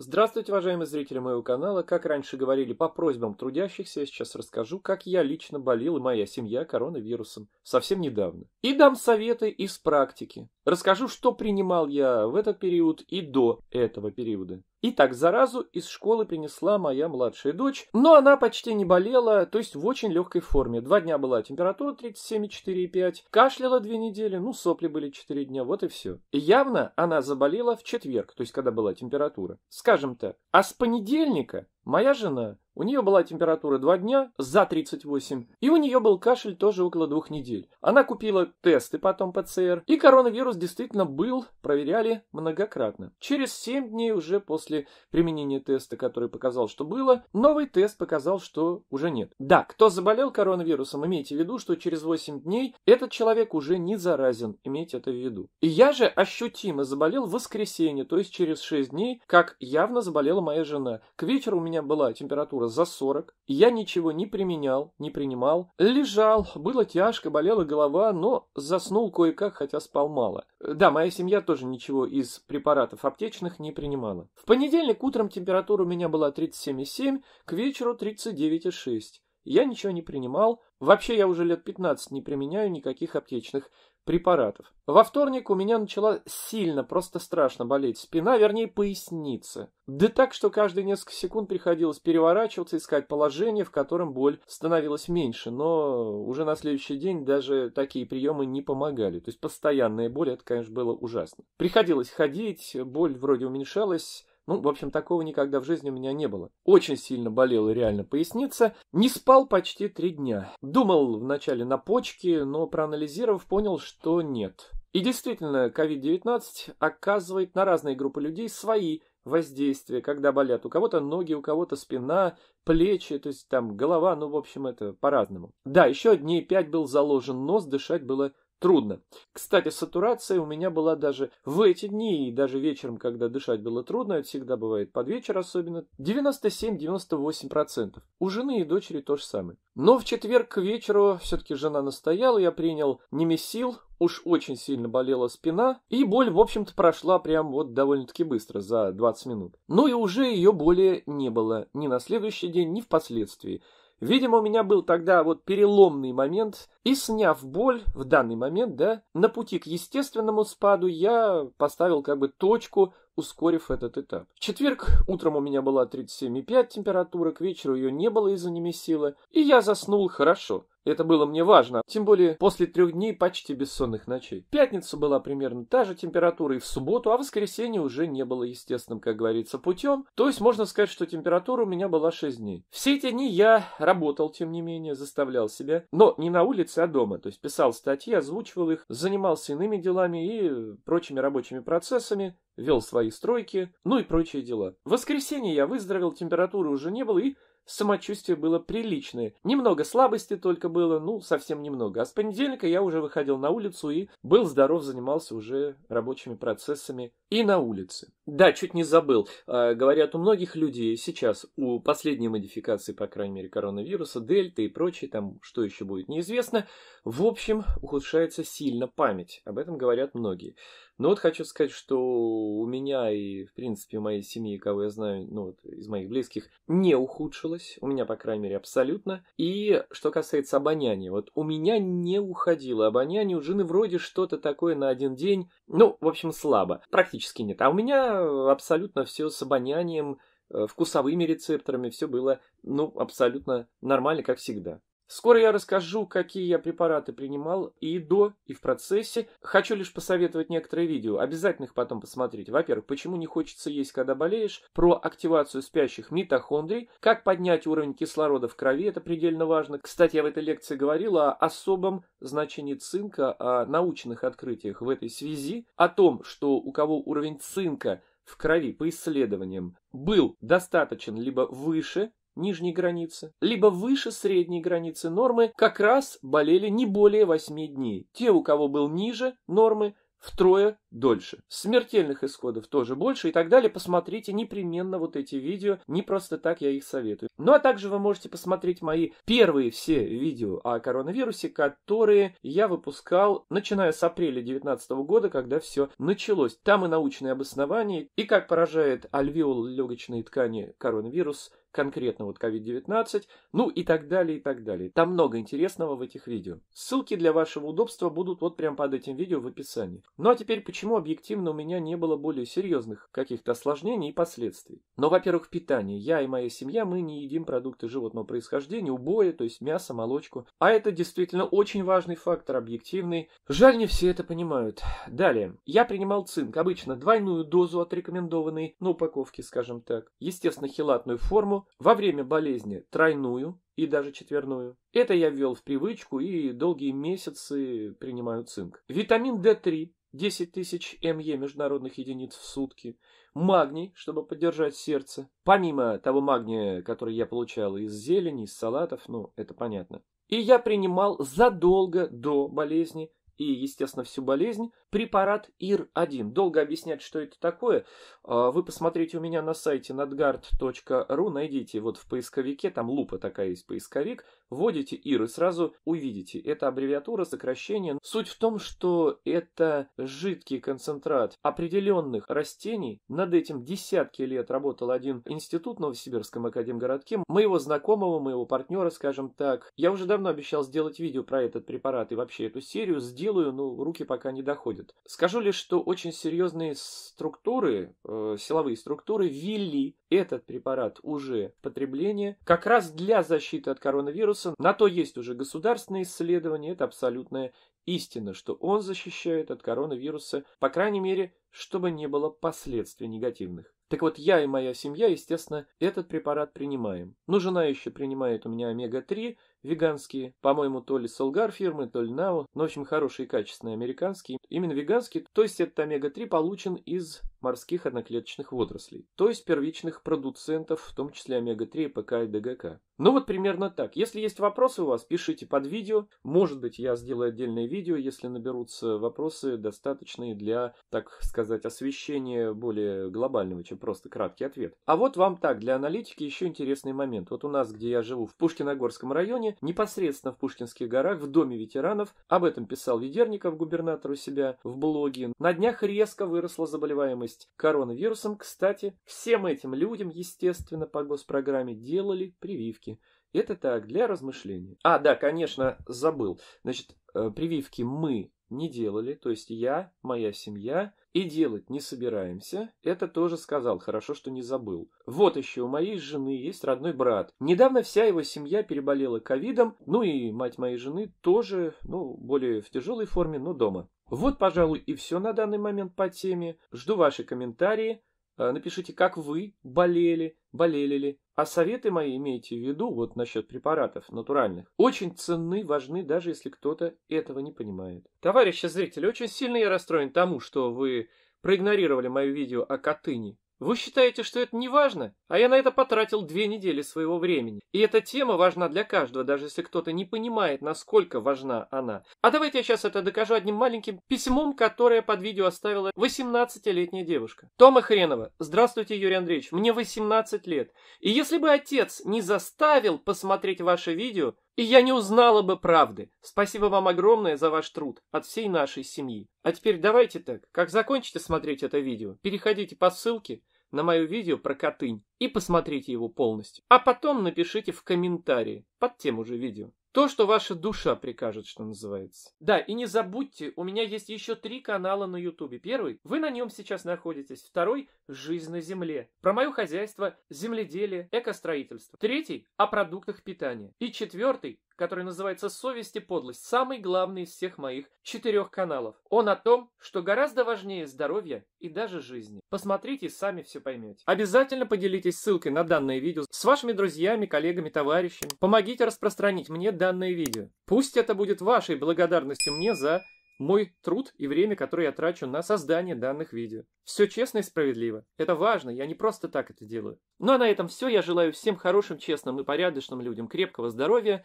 Здравствуйте, уважаемые зрители моего канала. Как раньше говорили, по просьбам трудящихся, я сейчас расскажу, как я лично болел и моя семья коронавирусом совсем недавно. И дам советы из практики. Расскажу, что принимал я в этот период и до этого периода. И так заразу из школы принесла моя младшая дочь, но она почти не болела, то есть в очень легкой форме. Два дня была температура 37,4,5, кашляла две недели, ну сопли были четыре дня, вот и все. явно она заболела в четверг, то есть когда была температура. Скажем то А с понедельника Моя жена, у нее была температура 2 дня за 38, и у нее был кашель тоже около двух недель. Она купила тесты потом ПЦР, и коронавирус действительно был, проверяли многократно. Через 7 дней уже после применения теста, который показал, что было, новый тест показал, что уже нет. Да, кто заболел коронавирусом, имейте в виду, что через 8 дней этот человек уже не заразен, имейте это в виду. И я же ощутимо заболел в воскресенье, то есть через 6 дней, как явно заболела моя жена. К вечеру у меня меня была температура за 40, я ничего не применял, не принимал. Лежал, было тяжко, болела голова, но заснул кое-как, хотя спал мало. Да, моя семья тоже ничего из препаратов аптечных не принимала. В понедельник утром температура у меня была 37,7, к вечеру 39,6. Я ничего не принимал. Вообще я уже лет 15 не применяю никаких аптечных препаратов. Во вторник у меня начала сильно, просто страшно болеть спина, вернее поясница. Да так, что каждые несколько секунд приходилось переворачиваться, искать положение, в котором боль становилась меньше, но уже на следующий день даже такие приемы не помогали. То есть постоянная боль, это, конечно, было ужасно. Приходилось ходить, боль вроде уменьшалась, ну, в общем, такого никогда в жизни у меня не было. Очень сильно болела реально поясница. Не спал почти три дня. Думал вначале на почки, но проанализировав, понял, что нет. И действительно, COVID-19 оказывает на разные группы людей свои воздействия, когда болят. У кого-то ноги, у кого-то спина, плечи, то есть там голова, ну, в общем, это по-разному. Да, еще дней пять был заложен нос, дышать было трудно. Кстати, сатурация у меня была даже в эти дни, и даже вечером, когда дышать было трудно, это всегда бывает под вечер особенно, 97-98%. У жены и дочери то же самое. Но в четверг к вечеру все-таки жена настояла, я принял немесил, уж очень сильно болела спина, и боль, в общем-то, прошла прям вот довольно-таки быстро, за 20 минут. Ну и уже ее более не было ни на следующий день, ни впоследствии. Видимо, у меня был тогда вот переломный момент – и сняв боль в данный момент, да, на пути к естественному спаду я поставил как бы точку, ускорив этот этап. В четверг утром у меня была 37,5 температура, к вечеру ее не было из-за немесила, и я заснул хорошо. Это было мне важно, тем более после трех дней почти бессонных ночей. В пятницу была примерно та же температура и в субботу, а в воскресенье уже не было естественным, как говорится, путем. То есть можно сказать, что температура у меня была 6 дней. Все эти дни я работал, тем не менее, заставлял себя, но не на улице, дома, то есть писал статьи, озвучивал их, занимался иными делами и прочими рабочими процессами, вел свои стройки, ну и прочие дела. В воскресенье я выздоровел, температуры уже не было и самочувствие было приличное. Немного слабости только было, ну, совсем немного. А с понедельника я уже выходил на улицу и был здоров, занимался уже рабочими процессами и на улице. Да, чуть не забыл. А, говорят, у многих людей сейчас, у последней модификации, по крайней мере, коронавируса, дельта и прочее, там что еще будет неизвестно, в общем, ухудшается сильно память. Об этом говорят многие. Но ну, вот хочу сказать, что у меня и, в принципе, у моей семьи, кого я знаю, ну вот из моих близких, не ухудшилось. У меня, по крайней мере, абсолютно. И что касается обоняния, вот у меня не уходило обоняние, у жены вроде что-то такое на один день, ну, в общем, слабо, практически нет. А у меня абсолютно все с обонянием, э, вкусовыми рецепторами, все было, ну, абсолютно нормально, как всегда. Скоро я расскажу, какие я препараты принимал и до, и в процессе. Хочу лишь посоветовать некоторые видео, обязательно их потом посмотреть. Во-первых, почему не хочется есть, когда болеешь, про активацию спящих митохондрий, как поднять уровень кислорода в крови, это предельно важно. Кстати, я в этой лекции говорил о особом значении цинка, о научных открытиях в этой связи, о том, что у кого уровень цинка в крови по исследованиям был достаточен либо выше, нижней границы, либо выше средней границы нормы, как раз болели не более 8 дней. Те, у кого был ниже нормы, втрое дольше. Смертельных исходов тоже больше и так далее. Посмотрите непременно вот эти видео, не просто так я их советую. Ну а также вы можете посмотреть мои первые все видео о коронавирусе, которые я выпускал, начиная с апреля 2019 года, когда все началось. Там и научные обоснования, и как поражает альвеол легочной ткани коронавирус, конкретно вот COVID-19, ну и так далее, и так далее. Там много интересного в этих видео. Ссылки для вашего удобства будут вот прямо под этим видео в описании. Ну а теперь, почему объективно у меня не было более серьезных каких-то осложнений и последствий? Ну, во-первых, питание. Я и моя семья, мы не едим продукты животного происхождения, убоя, то есть мясо, молочку. А это действительно очень важный фактор, объективный. Жаль, не все это понимают. Далее. Я принимал цинк, обычно двойную дозу от рекомендованной на упаковке, скажем так. Естественно, хилатную форму, во время болезни тройную и даже четверную. Это я ввел в привычку и долгие месяцы принимаю цинк. Витамин D3 10 тысяч МЕ международных единиц в сутки, магний, чтобы поддержать сердце, помимо того магния, который я получал из зелени, из салатов, ну, это понятно. И я принимал задолго до болезни и, естественно, всю болезнь, препарат ИР-1. Долго объяснять, что это такое. А, вы посмотрите у меня на сайте надгард.ру найдите вот в поисковике, там лупа такая есть, поисковик, вводите ИР и сразу увидите. Это аббревиатура, сокращение. Суть в том, что это жидкий концентрат определенных растений. Над этим десятки лет работал один институт в Новосибирском академгородке. Моего знакомого, моего партнера, скажем так. Я уже давно обещал сделать видео про этот препарат и вообще эту серию. Сделал делаю, но ну, руки пока не доходят. Скажу лишь, что очень серьезные структуры, э, силовые структуры ввели этот препарат уже в потребление как раз для защиты от коронавируса. На то есть уже государственные исследования, это абсолютная истина, что он защищает от коронавируса, по крайней мере, чтобы не было последствий негативных. Так вот, я и моя семья, естественно, этот препарат принимаем. Ну, жена еще принимает у меня омега-3, веганские, по-моему, то ли Солгар фирмы, то ли Нао, но, в общем, хорошие и качественные американские. Именно веганские, то есть этот омега-3 получен из морских одноклеточных водорослей, то есть первичных продуцентов, в том числе омега-3, ПК и ДГК. Ну вот примерно так. Если есть вопросы у вас, пишите под видео. Может быть, я сделаю отдельное видео, если наберутся вопросы, достаточные для, так сказать, освещения более глобального, чем просто краткий ответ. А вот вам так, для аналитики еще интересный момент. Вот у нас, где я живу, в Пушкиногорском районе, районе, непосредственно в Пушкинских горах, в Доме ветеранов. Об этом писал Ведерников губернатору себя в блоге. На днях резко выросла заболеваемость коронавирусом. Кстати, всем этим людям, естественно, по госпрограмме делали прививки. Это так, для размышлений. А, да, конечно, забыл. Значит, э, прививки мы не делали, то есть я, моя семья и делать не собираемся. Это тоже сказал, хорошо, что не забыл. Вот еще у моей жены есть родной брат. Недавно вся его семья переболела ковидом, ну и мать моей жены тоже, ну, более в тяжелой форме, но дома. Вот, пожалуй, и все на данный момент по теме. Жду ваши комментарии. Э, напишите, как вы болели, болели ли, а советы мои, имейте в виду, вот насчет препаратов натуральных, очень ценны, важны, даже если кто-то этого не понимает. Товарищи зрители, очень сильно я расстроен тому, что вы проигнорировали мое видео о Катыни. Вы считаете, что это не важно? А я на это потратил две недели своего времени. И эта тема важна для каждого, даже если кто-то не понимает, насколько важна она. А давайте я сейчас это докажу одним маленьким письмом, которое под видео оставила 18-летняя девушка. Тома Хренова. Здравствуйте, Юрий Андреевич. Мне 18 лет. И если бы отец не заставил посмотреть ваше видео, и я не узнала бы правды. Спасибо вам огромное за ваш труд от всей нашей семьи. А теперь давайте так, как закончите смотреть это видео, переходите по ссылке, на мое видео про Катынь и посмотрите его полностью. А потом напишите в комментарии под тем уже видео. То, что ваша душа прикажет, что называется. Да, и не забудьте, у меня есть еще три канала на ютубе. Первый, вы на нем сейчас находитесь. Второй, жизнь на земле. Про мое хозяйство, земледелие, экостроительство. Третий, о продуктах питания. И четвертый, который называется «Совесть и подлость», самый главный из всех моих четырех каналов. Он о том, что гораздо важнее здоровья и даже жизни. Посмотрите сами все поймете. Обязательно поделитесь ссылкой на данное видео с вашими друзьями, коллегами, товарищами. Помогите распространить мне данное видео. Пусть это будет вашей благодарностью мне за мой труд и время, которое я трачу на создание данных видео. Все честно и справедливо. Это важно, я не просто так это делаю. Ну а на этом все. Я желаю всем хорошим, честным и порядочным людям крепкого здоровья,